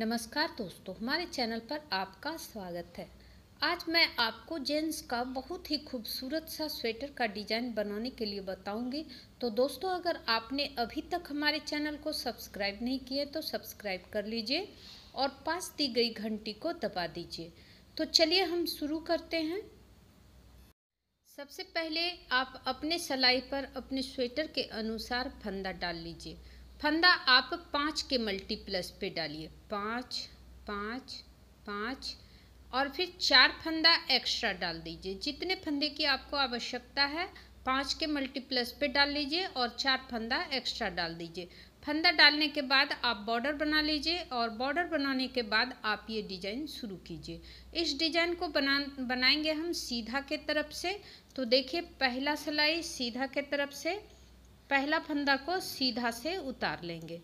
नमस्कार दोस्तों हमारे चैनल पर आपका स्वागत है आज मैं आपको जेंट्स का बहुत ही खूबसूरत सा स्वेटर का डिज़ाइन बनाने के लिए बताऊंगी तो दोस्तों अगर आपने अभी तक हमारे चैनल को सब्सक्राइब नहीं किया तो सब्सक्राइब कर लीजिए और पास दी गई घंटी को दबा दीजिए तो चलिए हम शुरू करते हैं सबसे पहले आप अपने सलाई पर अपने स्वेटर के अनुसार फंदा डाल लीजिए फंदा आप पाँच के मल्टीप्लस पे डालिए पाँच पाँच पाँच और फिर चार फंदा एक्स्ट्रा डाल दीजिए जितने फंदे की आपको आवश्यकता है पाँच के मल्टीप्लस पे डाल लीजिए और चार फंदा एक्स्ट्रा डाल दीजिए फंदा डालने के बाद आप बॉर्डर बना लीजिए और बॉर्डर बनाने के बाद आप ये डिजाइन शुरू कीजिए इस डिजाइन को बना बनाएंगे हम सीधा के तरफ से तो देखिए पहला सिलाई सीधा के तरफ से पहला फंदा को सीधा से उतार लेंगे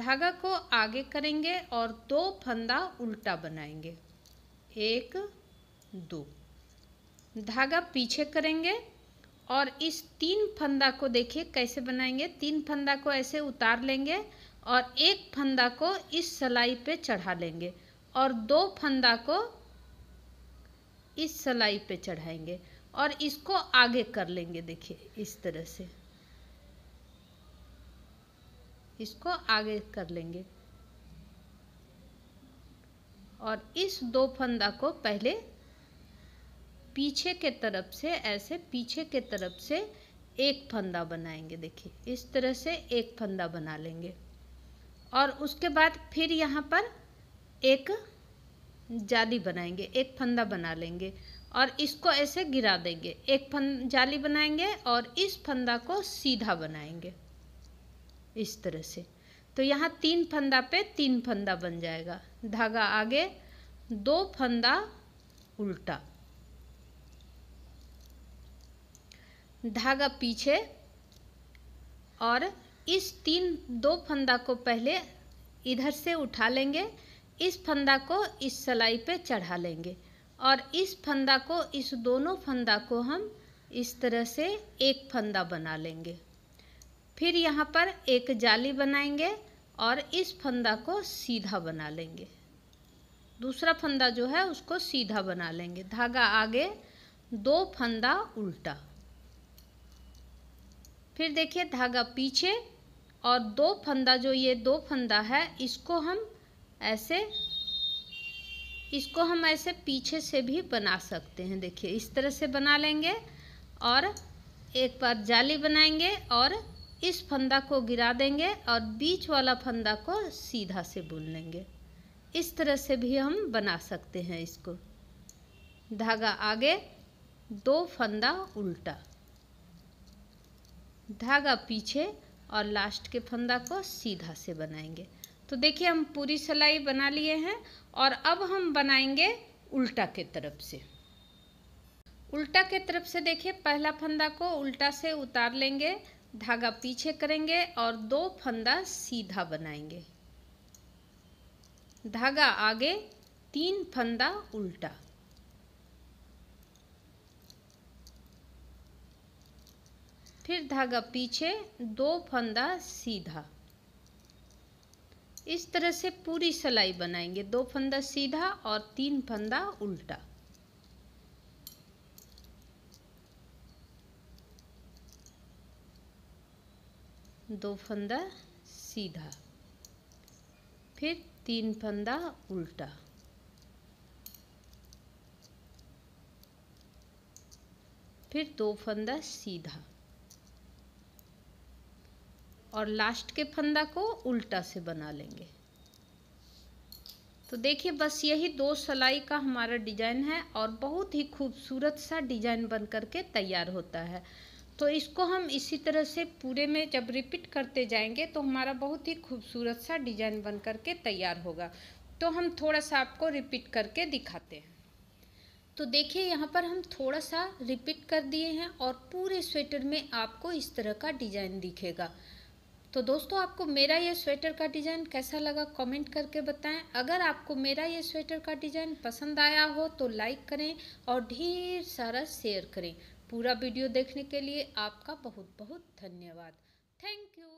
धागा को आगे करेंगे और दो फंदा उल्टा बनाएंगे एक दो धागा पीछे करेंगे और इस तीन फंदा को देखिए कैसे बनाएंगे तीन फंदा को ऐसे उतार लेंगे और एक फंदा को इस सलाई पे चढ़ा लेंगे और दो फंदा को इस सलाई पे चढ़ाएंगे और इसको आगे कर लेंगे देखिए इस तरह से इसको आगे कर लेंगे और इस दो फंदा को पहले पीछे के तरफ से ऐसे पीछे के तरफ से एक फंदा बनाएंगे देखिए इस तरह से एक फंदा बना लेंगे और उसके बाद फिर यहाँ पर एक जाली बनाएंगे एक फंदा बना लेंगे और इसको ऐसे गिरा देंगे एक फंद जाली बनाएंगे और इस फंदा को सीधा बनाएंगे इस तरह से तो यहाँ तीन फंदा पे तीन फंदा बन जाएगा धागा आगे दो फंदा उल्टा धागा पीछे और इस तीन दो फंदा को पहले इधर से उठा लेंगे इस फंदा को इस सलाई पे चढ़ा लेंगे और इस फंदा को इस दोनों फंदा को हम इस तरह से एक फंदा बना लेंगे फिर यहाँ पर एक जाली बनाएंगे और इस फंदा को सीधा बना लेंगे दूसरा फंदा जो है उसको सीधा बना लेंगे धागा आगे दो फंदा उल्टा फिर देखिए धागा पीछे और दो फंदा जो ये दो फंदा है इसको हम ऐसे इसको हम ऐसे पीछे से भी बना सकते हैं देखिए इस तरह से बना लेंगे और एक बार जाली बनाएंगे और इस फंदा को गिरा देंगे और बीच वाला फंदा को सीधा से बुन लेंगे इस तरह से भी हम बना सकते हैं इसको धागा आगे दो फंदा उल्टा धागा पीछे और लास्ट के फंदा को सीधा से बनाएंगे तो देखिए हम पूरी सिलाई बना लिए हैं और अब हम बनाएंगे उल्टा के तरफ से उल्टा के तरफ से देखिए पहला फंदा को उल्टा से उतार लेंगे धागा पीछे करेंगे और दो फंदा सीधा बनाएंगे धागा आगे तीन फंदा उल्टा फिर धागा पीछे दो फंदा सीधा इस तरह से पूरी सलाई बनाएंगे दो फंदा सीधा और तीन फंदा उल्टा दो फंदा सीधा फिर तीन फंदा उल्टा फिर दो फंदा सीधा और लास्ट के फंदा को उल्टा से बना लेंगे तो देखिए बस यही दो सलाई का हमारा डिजाइन है और बहुत ही खूबसूरत सा डिजाइन बन करके तैयार होता है तो इसको हम इसी तरह से पूरे में जब रिपीट करते जाएंगे तो हमारा बहुत ही खूबसूरत सा डिजाइन बन करके तैयार होगा तो हम थोड़ा सा आपको रिपीट करके दिखाते हैं तो देखिए यहाँ पर हम थोड़ा सा रिपीट कर दिए हैं और पूरे स्वेटर में आपको इस तरह का डिज़ाइन दिखेगा तो दोस्तों आपको मेरा ये स्वेटर का डिज़ाइन कैसा लगा कमेंट करके बताएं अगर आपको मेरा ये स्वेटर का डिज़ाइन पसंद आया हो तो लाइक करें और ढेर सारा शेयर करें पूरा वीडियो देखने के लिए आपका बहुत बहुत धन्यवाद थैंक यू